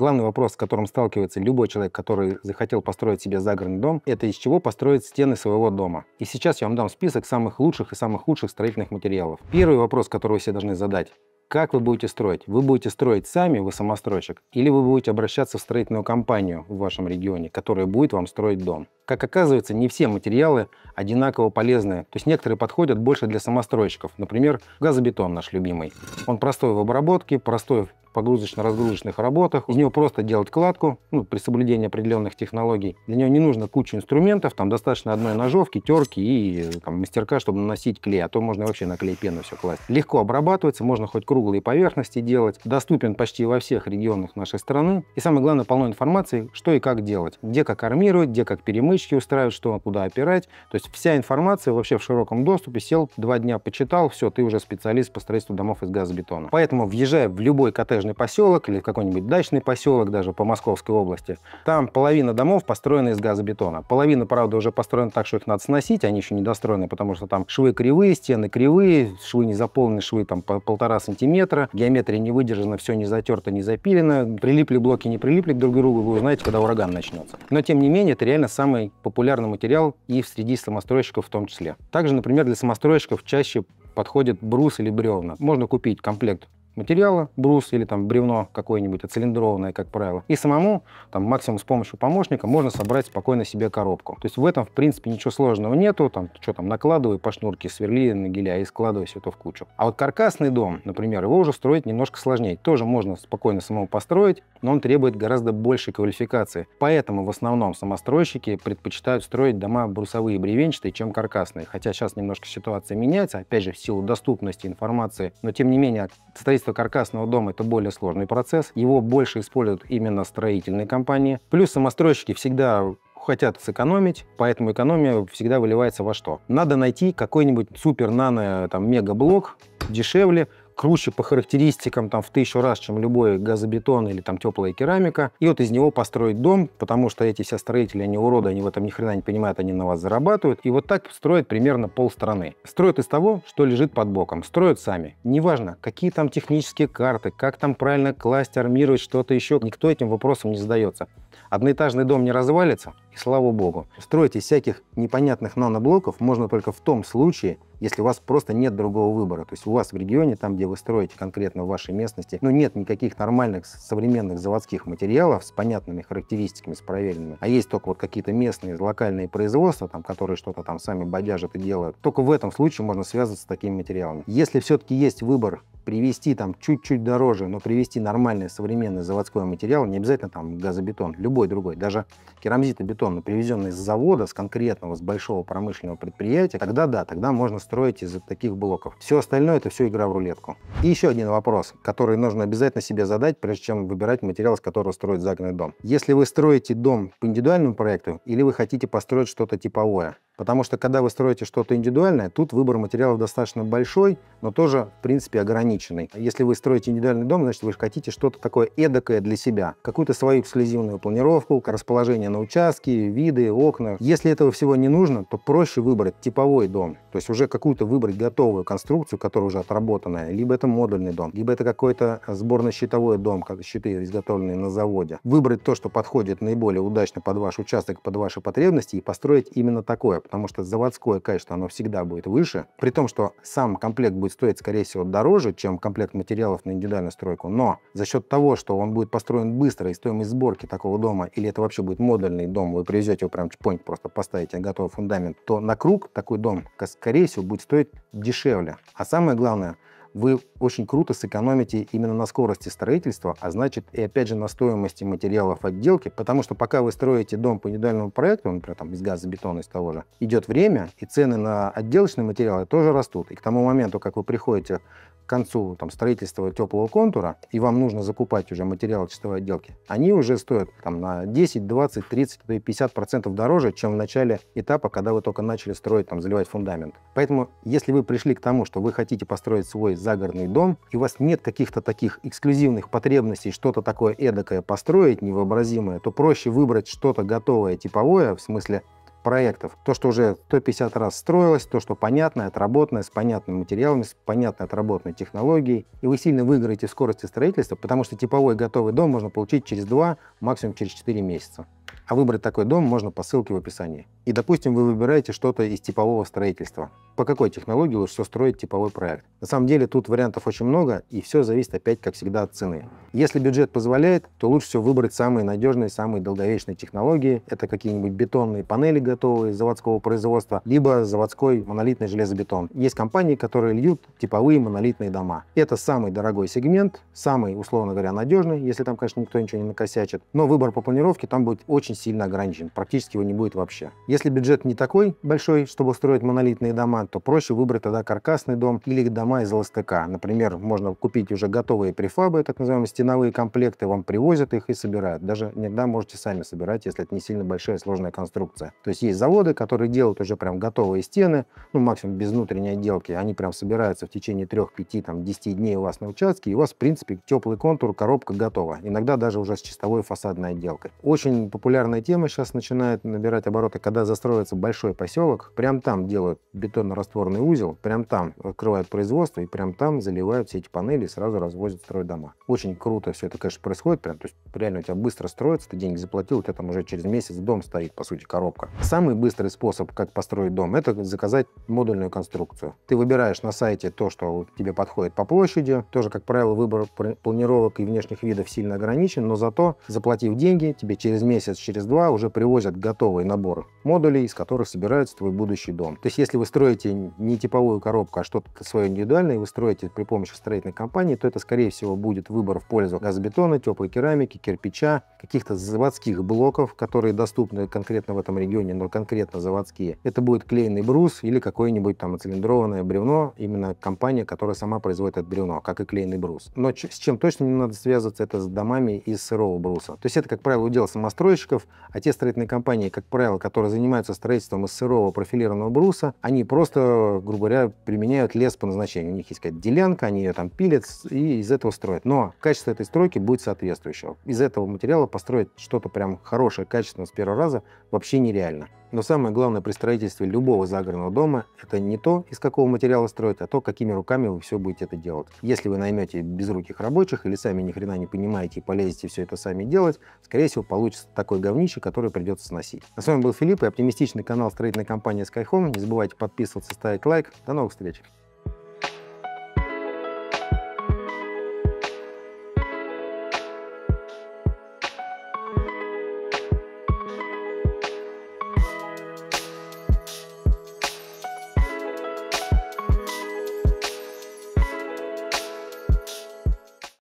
Главный вопрос, с которым сталкивается любой человек, который захотел построить себе загородный дом, это из чего построить стены своего дома. И сейчас я вам дам список самых лучших и самых худших строительных материалов. Первый вопрос, который вы себе должны задать, как вы будете строить? Вы будете строить сами, вы самостройщик, или вы будете обращаться в строительную компанию в вашем регионе, которая будет вам строить дом. Как оказывается, не все материалы одинаково полезны. То есть некоторые подходят больше для самостройщиков. Например, газобетон наш любимый. Он простой в обработке, простой в погрузочно-разгрузочных работах. Из него просто делать кладку, ну, при соблюдении определенных технологий. Для него не нужно куча инструментов, там достаточно одной ножовки, терки и там, мастерка, чтобы наносить клей. А то можно вообще на клей пену все класть. Легко обрабатывается, можно хоть круг круглые поверхности делать, доступен почти во всех регионах нашей страны. И самое главное, полно информации, что и как делать, где как армировать, где как перемычки устраивать, что куда опирать. То есть вся информация вообще в широком доступе. Сел, два дня почитал, все, ты уже специалист по строительству домов из газобетона. Поэтому въезжая в любой коттеджный поселок или какой-нибудь дачный поселок даже по Московской области, там половина домов построена из газобетона. Половина, правда, уже построена так, что их надо сносить, они еще не достроены, потому что там швы кривые, стены кривые, швы не заполнены, швы там по полтора сантиметра, миллиметра, геометрия не выдержана, все не затерто, не запилено, прилипли блоки, не прилипли друг к другу, вы узнаете, когда ураган начнется. Но, тем не менее, это реально самый популярный материал и среди самостройщиков в том числе. Также, например, для самостройщиков чаще подходит брус или бревна. Можно купить комплект материала, брус или там бревно какое-нибудь, оцилиндрованное, а как правило. И самому, там, максимум с помощью помощника, можно собрать спокойно себе коробку. То есть в этом, в принципе, ничего сложного нету. Там, что там, накладывай по шнурке, сверли нагеля и складывай все это в кучу. А вот каркасный дом, например, его уже строить немножко сложнее. Тоже можно спокойно самому построить, но он требует гораздо большей квалификации. Поэтому в основном самостройщики предпочитают строить дома брусовые бревенчатые, чем каркасные. Хотя сейчас немножко ситуация меняется, опять же, в силу доступности информации. Но тем не менее, Строительство каркасного дома – это более сложный процесс. Его больше используют именно строительные компании. Плюс самостройщики всегда хотят сэкономить, поэтому экономия всегда выливается во что? Надо найти какой-нибудь супер-нано, там, мега дешевле, круче по характеристикам там в тысячу раз, чем любой газобетон или там теплая керамика. И вот из него построить дом, потому что эти все строители, они уроды, они в этом ни хрена не понимают, они на вас зарабатывают. И вот так строят примерно полстраны. Строят из того, что лежит под боком. Строят сами. Неважно, какие там технические карты, как там правильно класть, армировать, что-то еще. Никто этим вопросом не задается. Одноэтажный дом не развалится, и слава богу. Строить из всяких непонятных наноблоков можно только в том случае, если у вас просто нет другого выбора. То есть у вас в регионе, там, где вы строите конкретно в вашей местности, ну, нет никаких нормальных современных заводских материалов с понятными характеристиками, с проверенными. А есть только вот какие-то местные, локальные производства, там, которые что-то там сами бодяжат и делают. Только в этом случае можно связываться с такими материалами. Если все-таки есть выбор привести там чуть-чуть дороже, но привести нормальный современный заводской материал, не обязательно там газобетон, любой другой, даже керамзитобетон, бетон, привезенный с завода, с конкретного, с большого промышленного предприятия, тогда да, тогда можно строить из таких блоков. Все остальное это все игра в рулетку. И еще один вопрос, который нужно обязательно себе задать, прежде чем выбирать материал, из которого строить загнанный дом. Если вы строите дом по индивидуальному проекту или вы хотите построить что-то типовое, Потому что, когда вы строите что-то индивидуальное, тут выбор материалов достаточно большой, но тоже, в принципе, ограниченный. Если вы строите индивидуальный дом, значит, вы хотите что-то такое эдакое для себя. Какую-то свою эксклюзивную планировку, расположение на участке, виды, окна. Если этого всего не нужно, то проще выбрать типовой дом. То есть уже какую-то выбрать готовую конструкцию, которая уже отработанная. Либо это модульный дом, либо это какой-то сборно-щитовой дом, как щиты, изготовленные на заводе. Выбрать то, что подходит наиболее удачно под ваш участок, под ваши потребности и построить именно такое потому что заводское качество, оно всегда будет выше, при том, что сам комплект будет стоить, скорее всего, дороже, чем комплект материалов на индивидуальную стройку, но за счет того, что он будет построен быстро, и стоимость сборки такого дома, или это вообще будет модульный дом, вы привезете его прям чпонь, просто поставите готовый фундамент, то на круг такой дом, скорее всего, будет стоить дешевле. А самое главное – вы очень круто сэкономите именно на скорости строительства, а значит и опять же на стоимости материалов отделки, потому что пока вы строите дом по индивидуальному проекту, например, там из газа, бетона, из того же, идет время, и цены на отделочные материалы тоже растут. И к тому моменту, как вы приходите к концу там, строительства теплого контура, и вам нужно закупать уже материалы чистовой отделки, они уже стоят там, на 10, 20, 30, то и 50 процентов дороже, чем в начале этапа, когда вы только начали строить, там, заливать фундамент. Поэтому, если вы пришли к тому, что вы хотите построить свой загородный дом, и у вас нет каких-то таких эксклюзивных потребностей что-то такое эдакое построить, невообразимое, то проще выбрать что-то готовое, типовое, в смысле проектов. То, что уже 150 раз строилось, то, что понятное, отработанное, с понятными материалами, с понятной отработанной технологией. И вы сильно выиграете в скорости строительства, потому что типовой готовый дом можно получить через 2, максимум через 4 месяца. А выбрать такой дом можно по ссылке в описании. И, допустим, вы выбираете что-то из типового строительства. По какой технологии лучше строить типовой проект? На самом деле тут вариантов очень много, и все зависит опять, как всегда, от цены. Если бюджет позволяет, то лучше всего выбрать самые надежные, самые долговечные технологии. Это какие-нибудь бетонные панели готовые заводского производства, либо заводской монолитный железобетон. Есть компании, которые льют типовые монолитные дома. Это самый дорогой сегмент, самый, условно говоря, надежный, если там, конечно, никто ничего не накосячит. Но выбор по планировке там будет очень сильно ограничен, практически его не будет вообще. Если бюджет не такой большой, чтобы строить монолитные дома, то проще выбрать тогда каркасный дом или дома из ЛСТК. Например, можно купить уже готовые префабы, так называемые стеновые комплекты, вам привозят их и собирают. Даже иногда можете сами собирать, если это не сильно большая сложная конструкция. То есть есть заводы, которые делают уже прям готовые стены, ну максимум без внутренней отделки, они прям собираются в течение 3, 5, там 10 дней у вас на участке, и у вас в принципе теплый контур, коробка готова. Иногда даже уже с чистовой фасадной отделкой. Очень популярная тема сейчас начинает набирать обороты, когда когда застроится большой поселок, прям там делают бетонно-растворный узел, прям там открывают производство и прям там заливают все эти панели и сразу развозят строить дома. Очень круто все это, конечно, происходит. Прям, то есть реально у тебя быстро строится, ты деньги заплатил, у тебя там уже через месяц дом стоит, по сути, коробка. Самый быстрый способ, как построить дом, это заказать модульную конструкцию. Ты выбираешь на сайте то, что тебе подходит по площади. Тоже, как правило, выбор планировок и внешних видов сильно ограничен, но зато, заплатив деньги, тебе через месяц, через два уже привозят готовые наборы модулей, из которых собирается твой будущий дом. То есть если вы строите не типовую коробку, а что-то свое индивидуальное, и вы строите при помощи строительной компании, то это, скорее всего, будет выбор в пользу газобетона, теплой керамики, кирпича, каких-то заводских блоков, которые доступны конкретно в этом регионе, но конкретно заводские. Это будет клеенный брус или какое-нибудь там цилиндрованное бревно, именно компания, которая сама производит это бревно, как и клеенный брус. Но с чем точно не надо связываться, это с домами из сырого бруса. То есть это, как правило, удел самостройщиков, а те строительные компании, как правило, которые занимаются строительством из сырого профилированного бруса, они просто, грубо говоря, применяют лес по назначению. У них есть какая-то делянка, они ее там пилят и из этого строят. Но качество этой стройки будет соответствующего. Из этого материала построить что-то прям хорошее, качественное с первого раза вообще нереально. Но самое главное при строительстве любого загородного дома – это не то, из какого материала строить, а то, какими руками вы все будете это делать. Если вы наймете безруких рабочих или сами ни хрена не понимаете и полезете все это сами делать, скорее всего, получится такой говнище, которое придется сносить. А с вами был Филипп и оптимистичный канал строительной компании Skyhome. Не забывайте подписываться, ставить лайк. До новых встреч!